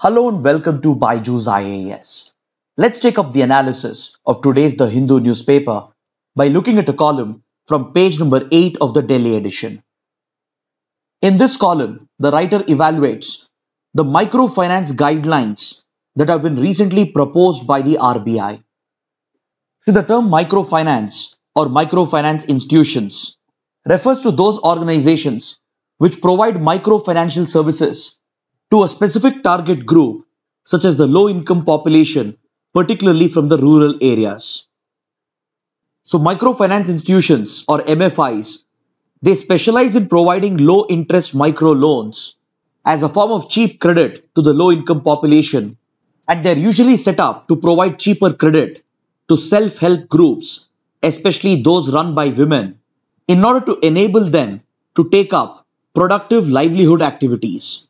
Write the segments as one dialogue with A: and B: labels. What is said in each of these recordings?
A: Hello and welcome to Baiju's IAS. Let's take up the analysis of today's The Hindu newspaper by looking at a column from page number 8 of the Delhi edition. In this column, the writer evaluates the microfinance guidelines that have been recently proposed by the RBI. See, the term microfinance or microfinance institutions refers to those organizations which provide microfinancial services to a specific target group, such as the low income population, particularly from the rural areas. So microfinance institutions or MFIs, they specialize in providing low interest micro loans as a form of cheap credit to the low income population. And they're usually set up to provide cheaper credit to self help groups, especially those run by women, in order to enable them to take up productive livelihood activities.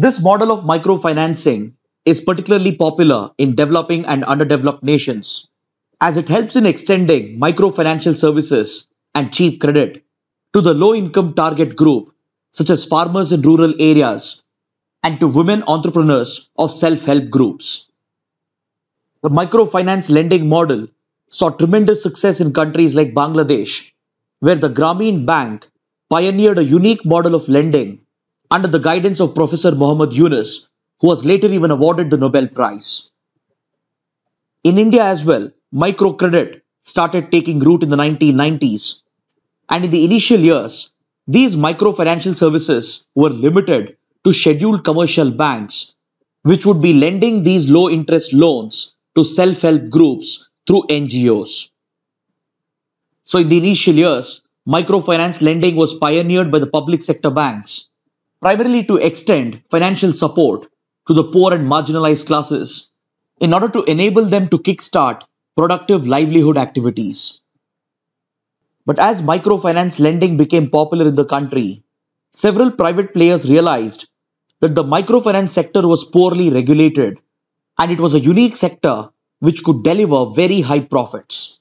A: This model of microfinancing is particularly popular in developing and underdeveloped nations as it helps in extending microfinancial services and cheap credit to the low income target group, such as farmers in rural areas, and to women entrepreneurs of self help groups. The microfinance lending model saw tremendous success in countries like Bangladesh, where the Grameen Bank pioneered a unique model of lending under the guidance of Professor Muhammad Yunus, who was later even awarded the Nobel Prize. In India as well, microcredit started taking root in the 1990s. And in the initial years, these microfinancial services were limited to scheduled commercial banks, which would be lending these low interest loans to self help groups through NGOs. So, in the initial years, microfinance lending was pioneered by the public sector banks primarily to extend financial support to the poor and marginalized classes in order to enable them to kickstart productive livelihood activities. But as microfinance lending became popular in the country, several private players realized that the microfinance sector was poorly regulated and it was a unique sector which could deliver very high profits.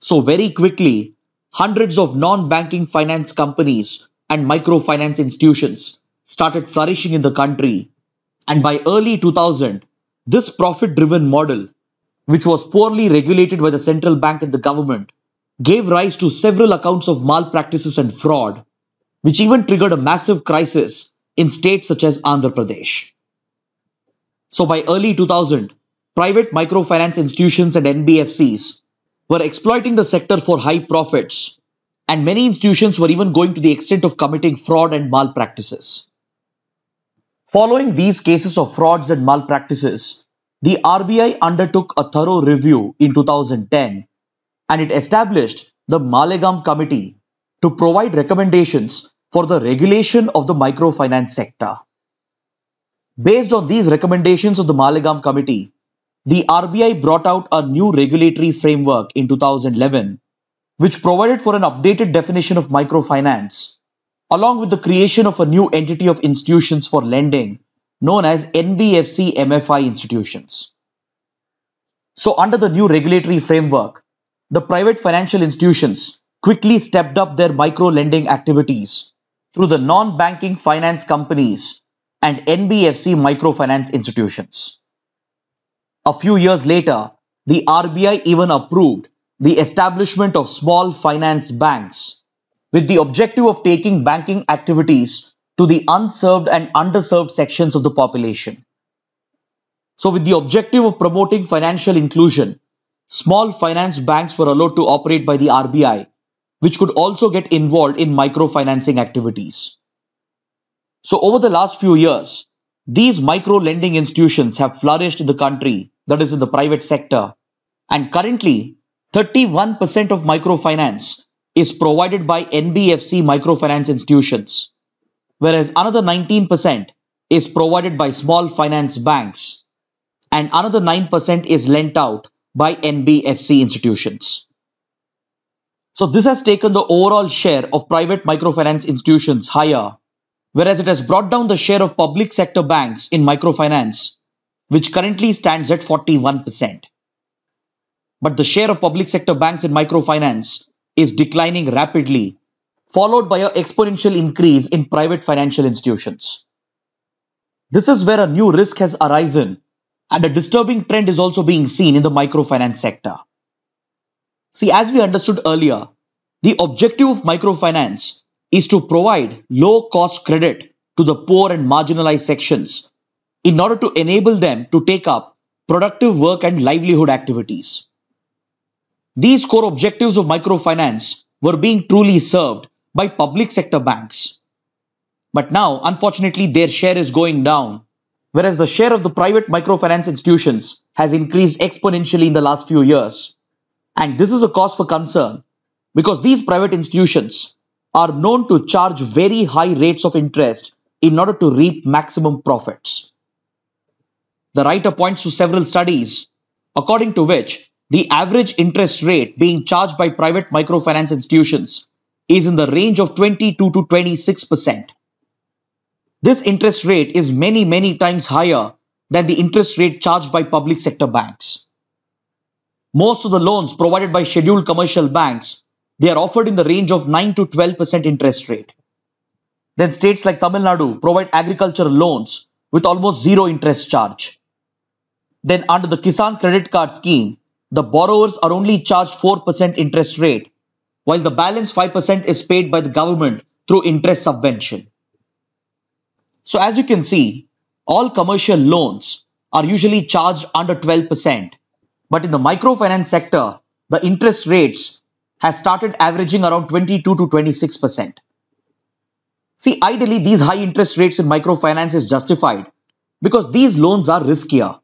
A: So, very quickly, hundreds of non banking finance companies and microfinance institutions started flourishing in the country. And by early 2000, this profit driven model, which was poorly regulated by the central bank and the government, gave rise to several accounts of malpractices and fraud, which even triggered a massive crisis in states such as Andhra Pradesh. So by early 2000, private microfinance institutions and NBFCs were exploiting the sector for high profits and many institutions were even going to the extent of committing fraud and malpractices. Following these cases of frauds and malpractices, the RBI undertook a thorough review in 2010 and it established the Malegam Committee to provide recommendations for the regulation of the microfinance sector. Based on these recommendations of the Malegam Committee, the RBI brought out a new regulatory framework in 2011 which provided for an updated definition of microfinance, along with the creation of a new entity of institutions for lending known as NBFC MFI institutions. So, under the new regulatory framework, the private financial institutions quickly stepped up their micro lending activities through the non banking finance companies and NBFC microfinance institutions. A few years later, the RBI even approved the establishment of small finance banks with the objective of taking banking activities to the unserved and underserved sections of the population. So with the objective of promoting financial inclusion, small finance banks were allowed to operate by the RBI, which could also get involved in microfinancing activities. So over the last few years, these micro lending institutions have flourished in the country, that is in the private sector. And currently, 31% of microfinance is provided by NBFC microfinance institutions, whereas another 19% is provided by small finance banks, and another 9% is lent out by NBFC institutions. So this has taken the overall share of private microfinance institutions higher, whereas it has brought down the share of public sector banks in microfinance, which currently stands at 41% but the share of public sector banks in microfinance is declining rapidly, followed by an exponential increase in private financial institutions. This is where a new risk has arisen, and a disturbing trend is also being seen in the microfinance sector. See, as we understood earlier, the objective of microfinance is to provide low cost credit to the poor and marginalized sections in order to enable them to take up productive work and livelihood activities. These core objectives of microfinance were being truly served by public sector banks. But now, unfortunately, their share is going down, whereas the share of the private microfinance institutions has increased exponentially in the last few years. And this is a cause for concern because these private institutions are known to charge very high rates of interest in order to reap maximum profits. The writer points to several studies, according to which the average interest rate being charged by private microfinance institutions is in the range of 22 to 26%. This interest rate is many, many times higher than the interest rate charged by public sector banks. Most of the loans provided by scheduled commercial banks, they are offered in the range of 9 to 12% interest rate. Then states like Tamil Nadu provide agricultural loans with almost zero interest charge. Then under the Kisan credit card scheme, the borrowers are only charged 4% interest rate, while the balance 5% is paid by the government through interest subvention. So, as you can see, all commercial loans are usually charged under 12%, but in the microfinance sector, the interest rates has started averaging around 22 to 26%. See, ideally, these high interest rates in microfinance is justified because these loans are riskier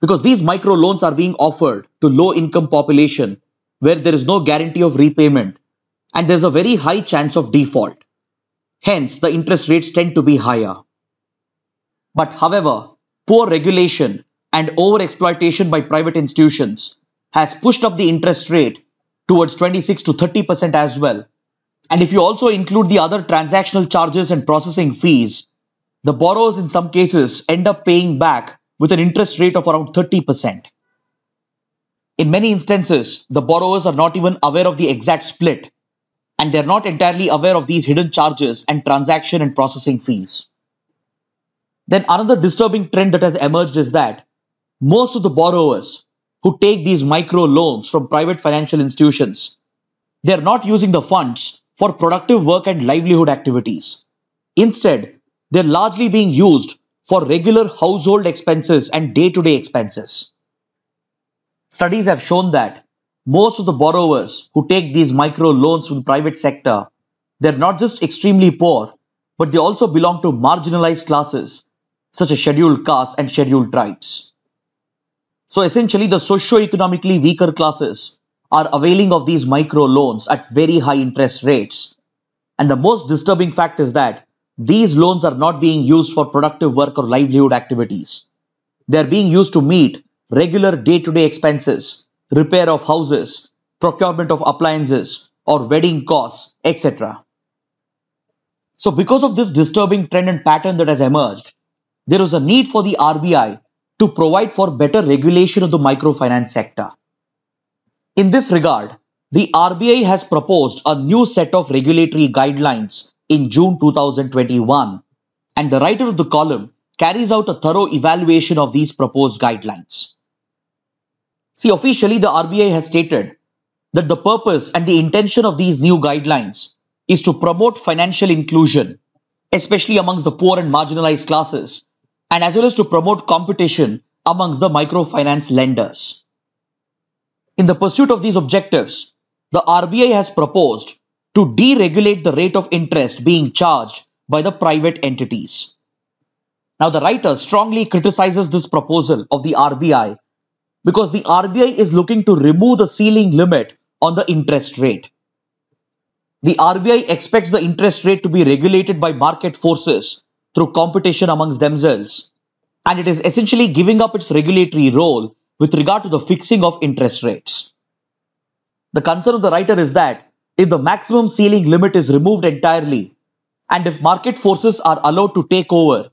A: because these micro loans are being offered to low income population where there is no guarantee of repayment and there's a very high chance of default. Hence, the interest rates tend to be higher. But however, poor regulation and overexploitation by private institutions has pushed up the interest rate towards 26 to 30% as well. And if you also include the other transactional charges and processing fees, the borrowers in some cases end up paying back with an interest rate of around 30%. In many instances, the borrowers are not even aware of the exact split, and they're not entirely aware of these hidden charges and transaction and processing fees. Then, another disturbing trend that has emerged is that most of the borrowers who take these micro loans from private financial institutions, they're not using the funds for productive work and livelihood activities. Instead, they're largely being used for regular household expenses and day to day expenses. Studies have shown that most of the borrowers who take these micro loans from the private sector, they're not just extremely poor, but they also belong to marginalized classes such as scheduled castes and scheduled tribes. So essentially, the socio-economically weaker classes are availing of these micro loans at very high interest rates. And the most disturbing fact is that these loans are not being used for productive work or livelihood activities. They are being used to meet regular day to day expenses, repair of houses, procurement of appliances, or wedding costs, etc. So, because of this disturbing trend and pattern that has emerged, there is a need for the RBI to provide for better regulation of the microfinance sector. In this regard, the RBI has proposed a new set of regulatory guidelines in June 2021, and the writer of the column carries out a thorough evaluation of these proposed guidelines. See, officially, the RBI has stated that the purpose and the intention of these new guidelines is to promote financial inclusion, especially amongst the poor and marginalized classes, and as well as to promote competition amongst the microfinance lenders. In the pursuit of these objectives, the RBI has proposed to deregulate the rate of interest being charged by the private entities. Now, the writer strongly criticizes this proposal of the RBI because the RBI is looking to remove the ceiling limit on the interest rate. The RBI expects the interest rate to be regulated by market forces through competition amongst themselves, and it is essentially giving up its regulatory role with regard to the fixing of interest rates. The concern of the writer is that if the maximum ceiling limit is removed entirely and if market forces are allowed to take over,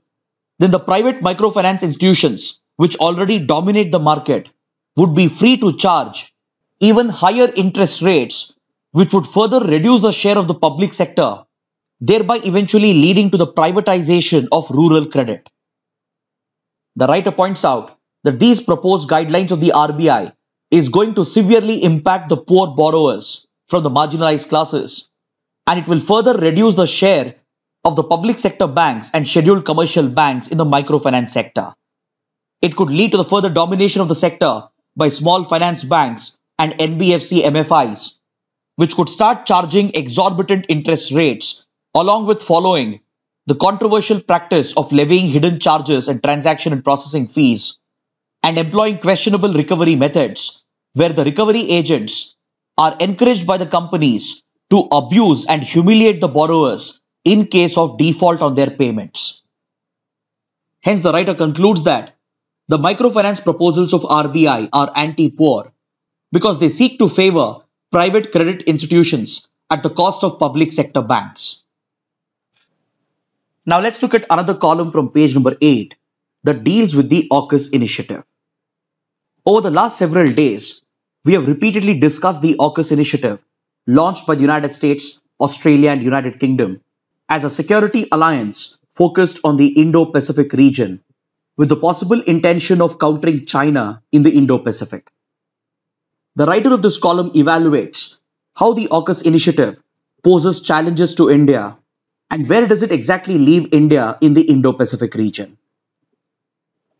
A: then the private microfinance institutions, which already dominate the market, would be free to charge even higher interest rates, which would further reduce the share of the public sector, thereby eventually leading to the privatization of rural credit. The writer points out that these proposed guidelines of the RBI is going to severely impact the poor borrowers from the marginalized classes, and it will further reduce the share of the public sector banks and scheduled commercial banks in the microfinance sector. It could lead to the further domination of the sector by small finance banks and NBFC MFIs, which could start charging exorbitant interest rates, along with following the controversial practice of levying hidden charges and transaction and processing fees, and employing questionable recovery methods, where the recovery agents are encouraged by the companies to abuse and humiliate the borrowers in case of default on their payments. Hence, the writer concludes that the microfinance proposals of RBI are anti poor because they seek to favor private credit institutions at the cost of public sector banks. Now, let's look at another column from page number 8 that deals with the AUKUS initiative. Over the last several days, we have repeatedly discussed the AUKUS initiative, launched by the United States, Australia, and United Kingdom, as a security alliance focused on the Indo Pacific region, with the possible intention of countering China in the Indo Pacific. The writer of this column evaluates how the AUKUS initiative poses challenges to India and where does it exactly leave India in the Indo Pacific region.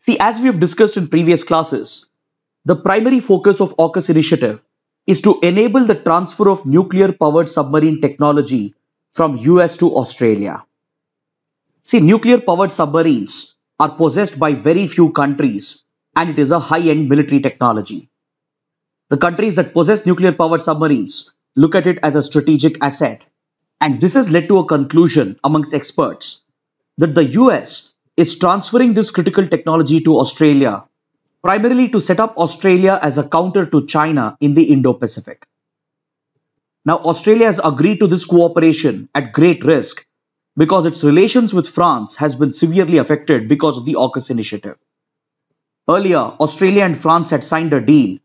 A: See, as we have discussed in previous classes, the primary focus of AUKUS initiative is to enable the transfer of nuclear powered submarine technology from US to Australia. See, nuclear powered submarines are possessed by very few countries and it is a high end military technology. The countries that possess nuclear powered submarines look at it as a strategic asset. And this has led to a conclusion amongst experts that the US is transferring this critical technology to Australia primarily to set up Australia as a counter to China in the Indo-Pacific. Now, Australia has agreed to this cooperation at great risk because its relations with France has been severely affected because of the AUKUS initiative. Earlier, Australia and France had signed a deal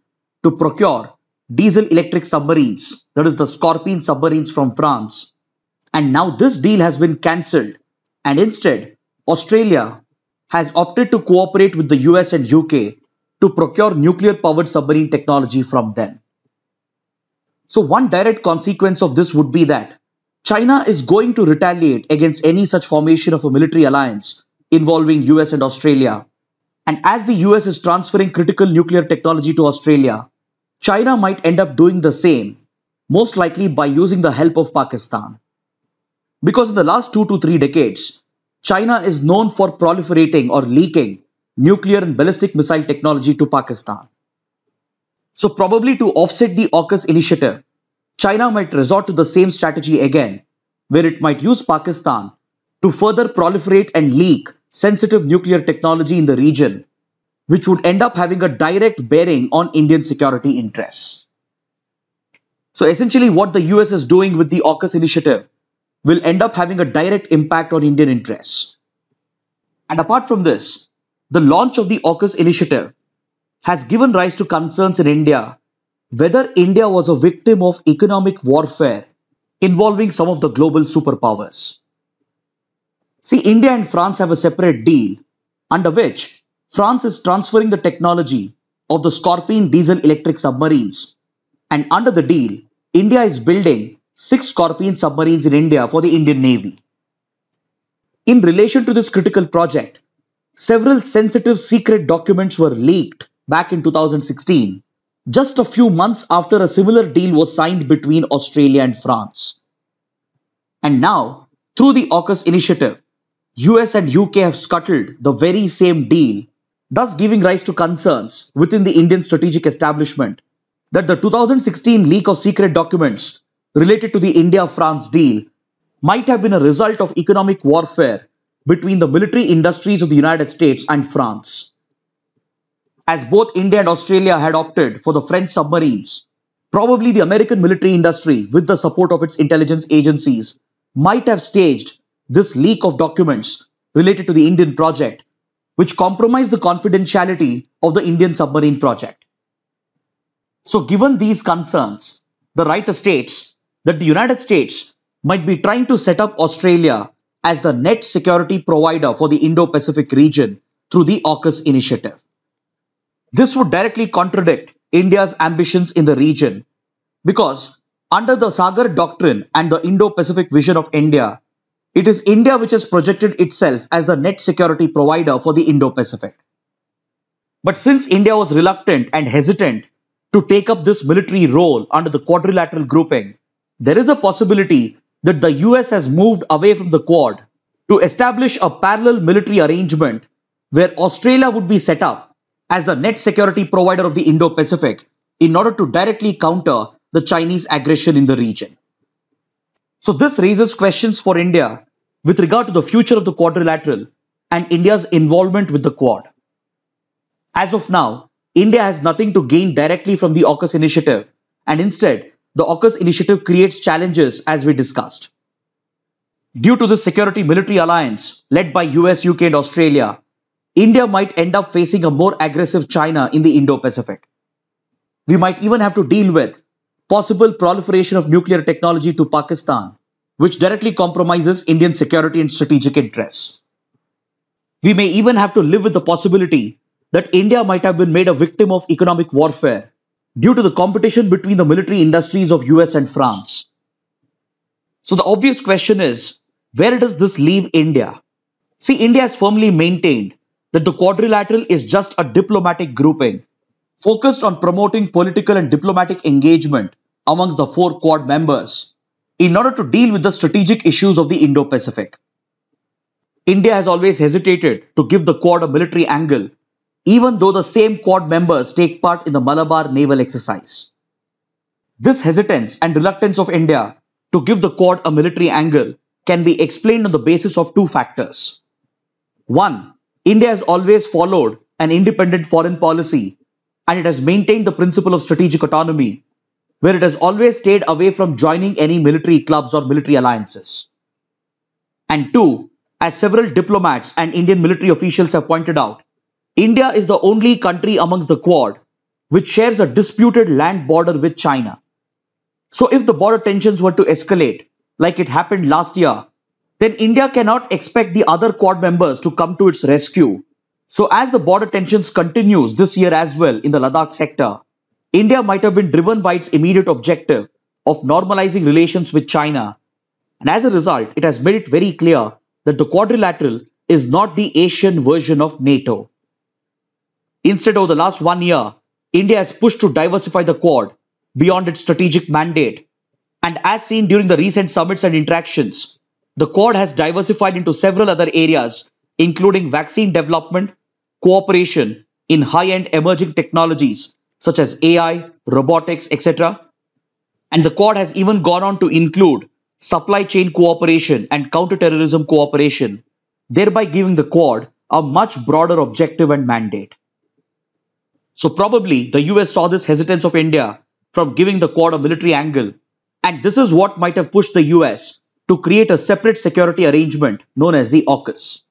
A: to procure diesel electric submarines, that is the Scorpion submarines from France. And now this deal has been cancelled and instead Australia has opted to cooperate with the US and UK to procure nuclear powered submarine technology from them. So, one direct consequence of this would be that China is going to retaliate against any such formation of a military alliance involving US and Australia. And as the US is transferring critical nuclear technology to Australia, China might end up doing the same, most likely by using the help of Pakistan. Because in the last two to three decades, China is known for proliferating or leaking nuclear and ballistic missile technology to Pakistan. So probably to offset the AUKUS initiative, China might resort to the same strategy again, where it might use Pakistan to further proliferate and leak sensitive nuclear technology in the region, which would end up having a direct bearing on Indian security interests. So essentially what the US is doing with the AUKUS initiative will end up having a direct impact on Indian interests. And apart from this, the launch of the AUKUS initiative has given rise to concerns in India whether India was a victim of economic warfare involving some of the global superpowers. See, India and France have a separate deal under which France is transferring the technology of the Scorpion diesel electric submarines. And under the deal, India is building six Scorpion submarines in India for the Indian Navy. In relation to this critical project, several sensitive secret documents were leaked back in 2016, just a few months after a similar deal was signed between Australia and France. And now, through the AUKUS initiative, US and UK have scuttled the very same deal, thus giving rise to concerns within the Indian strategic establishment that the 2016 leak of secret documents related to the India France deal might have been a result of economic warfare between the military industries of the United States and France. As both India and Australia had opted for the French submarines, probably the American military industry, with the support of its intelligence agencies, might have staged this leak of documents related to the Indian project, which compromised the confidentiality of the Indian submarine project. So, given these concerns, the writer states that the United States might be trying to set up Australia as the net security provider for the Indo-Pacific region through the AUKUS initiative. This would directly contradict India's ambitions in the region because under the Sagar Doctrine and the Indo-Pacific vision of India, it is India which has projected itself as the net security provider for the Indo-Pacific. But since India was reluctant and hesitant to take up this military role under the quadrilateral grouping, there is a possibility that the US has moved away from the Quad to establish a parallel military arrangement where Australia would be set up as the net security provider of the Indo Pacific in order to directly counter the Chinese aggression in the region. So, this raises questions for India with regard to the future of the quadrilateral and India's involvement with the Quad. As of now, India has nothing to gain directly from the AUKUS initiative and instead the AUKUS initiative creates challenges as we discussed. Due to the security military alliance led by US, UK and Australia, India might end up facing a more aggressive China in the Indo-Pacific. We might even have to deal with possible proliferation of nuclear technology to Pakistan, which directly compromises Indian security and strategic interests. We may even have to live with the possibility that India might have been made a victim of economic warfare due to the competition between the military industries of US and France. So the obvious question is, where does this leave India? See, India has firmly maintained that the quadrilateral is just a diplomatic grouping focused on promoting political and diplomatic engagement amongst the four Quad members in order to deal with the strategic issues of the Indo-Pacific. India has always hesitated to give the Quad a military angle even though the same Quad members take part in the Malabar naval exercise. This hesitance and reluctance of India to give the Quad a military angle can be explained on the basis of two factors. One, India has always followed an independent foreign policy and it has maintained the principle of strategic autonomy, where it has always stayed away from joining any military clubs or military alliances. And two, as several diplomats and Indian military officials have pointed out, India is the only country amongst the Quad which shares a disputed land border with China. So if the border tensions were to escalate, like it happened last year, then India cannot expect the other Quad members to come to its rescue. So as the border tensions continues this year as well in the Ladakh sector, India might have been driven by its immediate objective of normalizing relations with China. And as a result, it has made it very clear that the quadrilateral is not the Asian version of NATO. Instead, over the last one year, India has pushed to diversify the Quad beyond its strategic mandate. And as seen during the recent summits and interactions, the Quad has diversified into several other areas, including vaccine development, cooperation in high end emerging technologies such as AI, robotics, etc. And the Quad has even gone on to include supply chain cooperation and counterterrorism cooperation, thereby giving the Quad a much broader objective and mandate. So probably the US saw this hesitance of India from giving the Quad a military angle, and this is what might have pushed the US to create a separate security arrangement known as the AUKUS.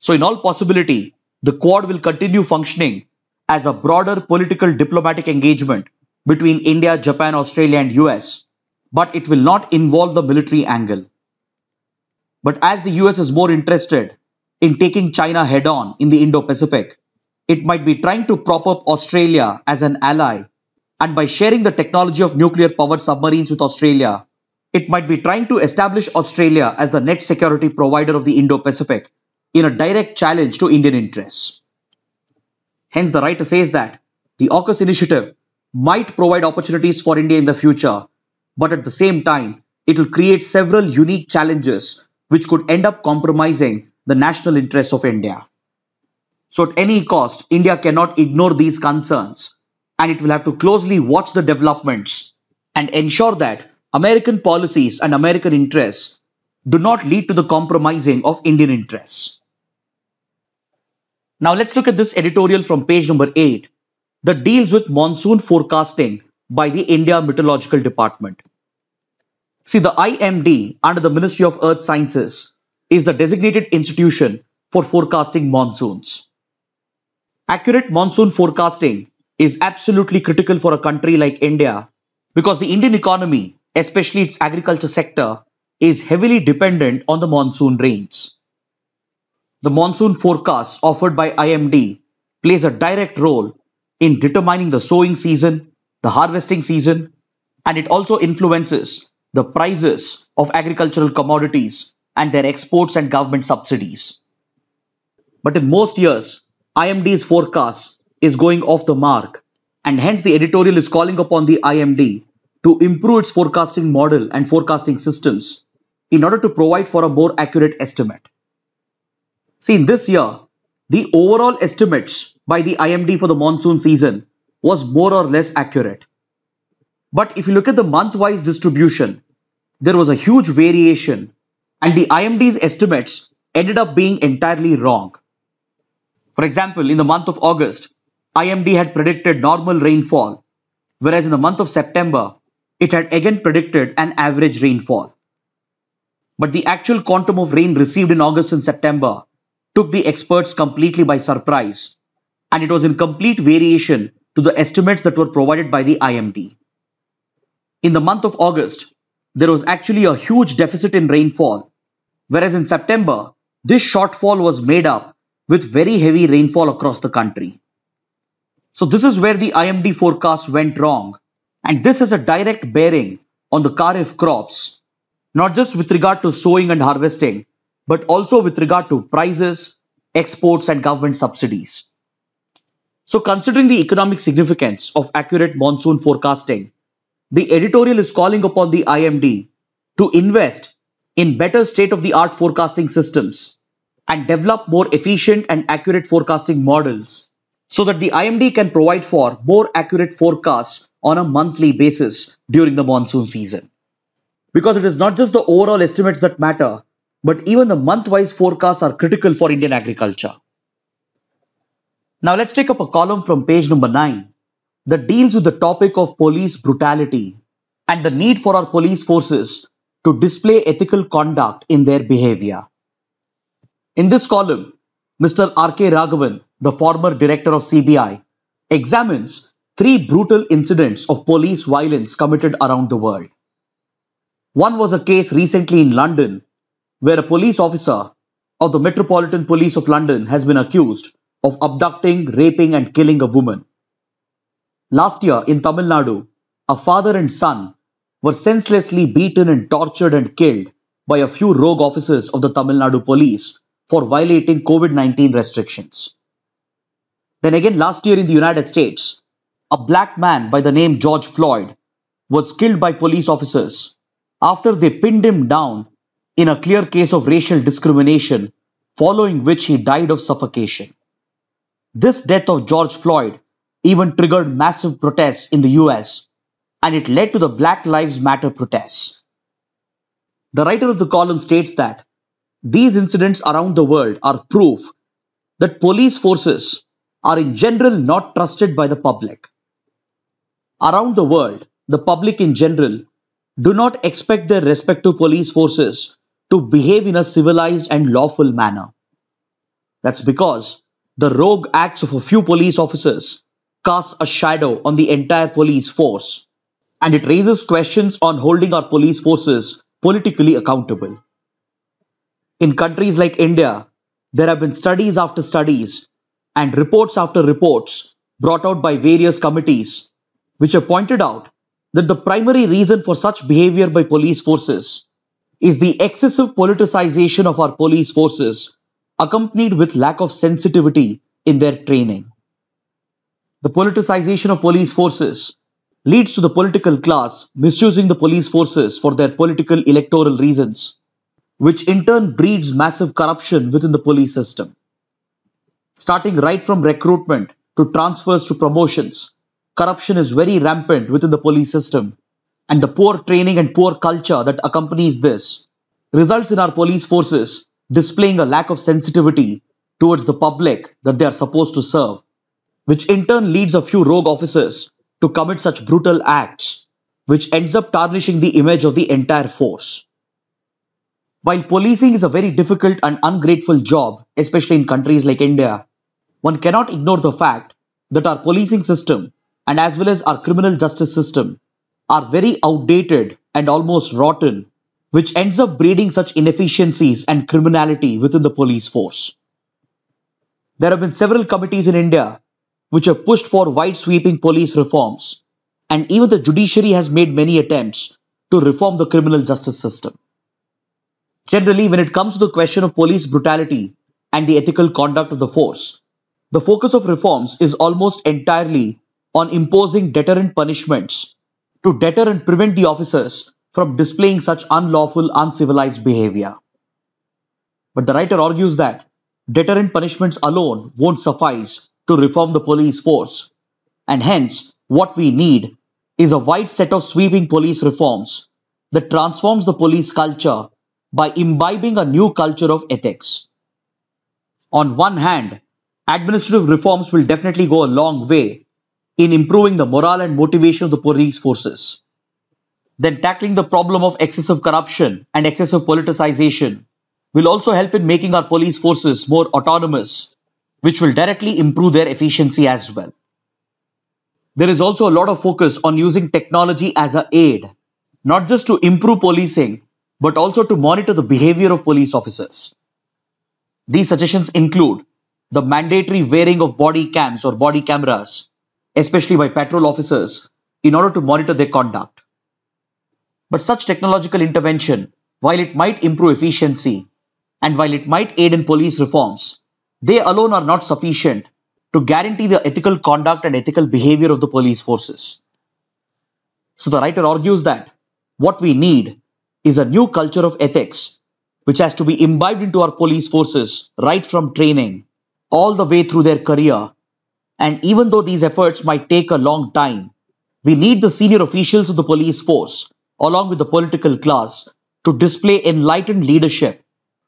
A: So in all possibility, the Quad will continue functioning as a broader political diplomatic engagement between India, Japan, Australia and US, but it will not involve the military angle. But as the US is more interested in taking China head on in the Indo-Pacific, it might be trying to prop up Australia as an ally, and by sharing the technology of nuclear powered submarines with Australia, it might be trying to establish Australia as the net security provider of the Indo Pacific in a direct challenge to Indian interests. Hence, the writer says that the AUKUS initiative might provide opportunities for India in the future, but at the same time, it will create several unique challenges which could end up compromising the national interests of India. So at any cost, India cannot ignore these concerns and it will have to closely watch the developments and ensure that American policies and American interests do not lead to the compromising of Indian interests. Now let's look at this editorial from page number 8 that deals with monsoon forecasting by the India Meteorological Department. See, the IMD under the Ministry of Earth Sciences is the designated institution for forecasting monsoons. Accurate monsoon forecasting is absolutely critical for a country like India because the Indian economy, especially its agriculture sector, is heavily dependent on the monsoon rains. The monsoon forecast offered by IMD plays a direct role in determining the sowing season, the harvesting season, and it also influences the prices of agricultural commodities and their exports and government subsidies. But in most years, IMD's forecast is going off the mark, and hence the editorial is calling upon the IMD to improve its forecasting model and forecasting systems in order to provide for a more accurate estimate. See, in this year, the overall estimates by the IMD for the monsoon season was more or less accurate. But if you look at the month-wise distribution, there was a huge variation and the IMD's estimates ended up being entirely wrong. For example, in the month of August, IMD had predicted normal rainfall, whereas in the month of September, it had again predicted an average rainfall. But the actual quantum of rain received in August and September took the experts completely by surprise, and it was in complete variation to the estimates that were provided by the IMD. In the month of August, there was actually a huge deficit in rainfall, whereas in September, this shortfall was made up with very heavy rainfall across the country. So this is where the IMD forecast went wrong and this has a direct bearing on the Kharif crops, not just with regard to sowing and harvesting, but also with regard to prices, exports and government subsidies. So considering the economic significance of accurate monsoon forecasting, the editorial is calling upon the IMD to invest in better state-of-the-art forecasting systems and develop more efficient and accurate forecasting models so that the IMD can provide for more accurate forecasts on a monthly basis during the monsoon season. Because it is not just the overall estimates that matter, but even the month-wise forecasts are critical for Indian agriculture. Now let's take up a column from page number 9 that deals with the topic of police brutality and the need for our police forces to display ethical conduct in their behavior. In this column, Mr. R.K. Raghavan, the former director of CBI, examines three brutal incidents of police violence committed around the world. One was a case recently in London where a police officer of the Metropolitan Police of London has been accused of abducting, raping and killing a woman. Last year in Tamil Nadu, a father and son were senselessly beaten and tortured and killed by a few rogue officers of the Tamil Nadu police for violating COVID 19 restrictions. Then again, last year in the United States, a black man by the name George Floyd was killed by police officers after they pinned him down in a clear case of racial discrimination, following which he died of suffocation. This death of George Floyd even triggered massive protests in the US and it led to the Black Lives Matter protests. The writer of the column states that these incidents around the world are proof that police forces are in general not trusted by the public. Around the world, the public in general do not expect their respective police forces to behave in a civilized and lawful manner. That's because the rogue acts of a few police officers casts a shadow on the entire police force and it raises questions on holding our police forces politically accountable. In countries like India, there have been studies after studies and reports after reports brought out by various committees, which have pointed out that the primary reason for such behavior by police forces is the excessive politicization of our police forces, accompanied with lack of sensitivity in their training. The politicization of police forces leads to the political class misusing the police forces for their political electoral reasons which in turn breeds massive corruption within the police system. Starting right from recruitment to transfers to promotions, corruption is very rampant within the police system, and the poor training and poor culture that accompanies this results in our police forces displaying a lack of sensitivity towards the public that they are supposed to serve, which in turn leads a few rogue officers to commit such brutal acts, which ends up tarnishing the image of the entire force. While policing is a very difficult and ungrateful job, especially in countries like India, one cannot ignore the fact that our policing system and as well as our criminal justice system are very outdated and almost rotten, which ends up breeding such inefficiencies and criminality within the police force. There have been several committees in India which have pushed for wide sweeping police reforms, and even the judiciary has made many attempts to reform the criminal justice system. Generally, when it comes to the question of police brutality and the ethical conduct of the force, the focus of reforms is almost entirely on imposing deterrent punishments to deter and prevent the officers from displaying such unlawful, uncivilized behavior. But the writer argues that deterrent punishments alone won't suffice to reform the police force, and hence, what we need is a wide set of sweeping police reforms that transforms the police culture by imbibing a new culture of ethics. On one hand, administrative reforms will definitely go a long way in improving the morale and motivation of the police forces. Then tackling the problem of excessive corruption and excessive politicization will also help in making our police forces more autonomous, which will directly improve their efficiency as well. There is also a lot of focus on using technology as an aid, not just to improve policing, but also to monitor the behavior of police officers. These suggestions include the mandatory wearing of body cams or body cameras, especially by patrol officers, in order to monitor their conduct. But such technological intervention, while it might improve efficiency and while it might aid in police reforms, they alone are not sufficient to guarantee the ethical conduct and ethical behavior of the police forces. So the writer argues that what we need is a new culture of ethics which has to be imbibed into our police forces right from training all the way through their career. And even though these efforts might take a long time, we need the senior officials of the police force, along with the political class, to display enlightened leadership,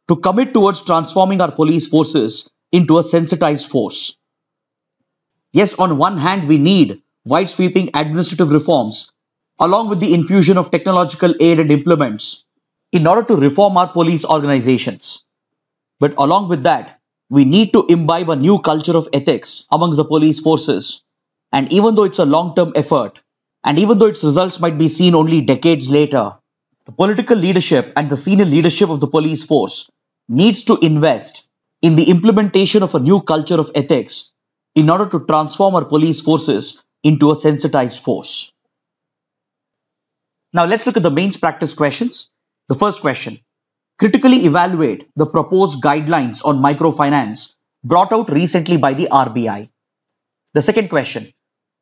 A: to commit towards transforming our police forces into a sensitized force. Yes, on one hand, we need wide sweeping administrative reforms along with the infusion of technological aid and implements in order to reform our police organizations. But along with that, we need to imbibe a new culture of ethics amongst the police forces. And even though it's a long term effort, and even though its results might be seen only decades later, the political leadership and the senior leadership of the police force needs to invest in the implementation of a new culture of ethics in order to transform our police forces into a sensitized force. Now let's look at the mains practice questions. The first question, critically evaluate the proposed guidelines on microfinance brought out recently by the RBI. The second question,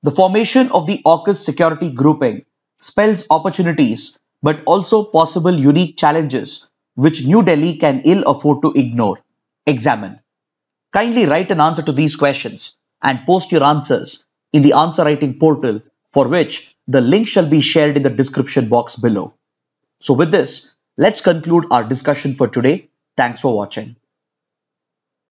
A: the formation of the AUKUS security grouping spells opportunities but also possible unique challenges which New Delhi can ill afford to ignore. Examine. Kindly write an answer to these questions and post your answers in the answer writing portal for which the link shall be shared in the description box below. So with this, let's conclude our discussion for today. Thanks for watching.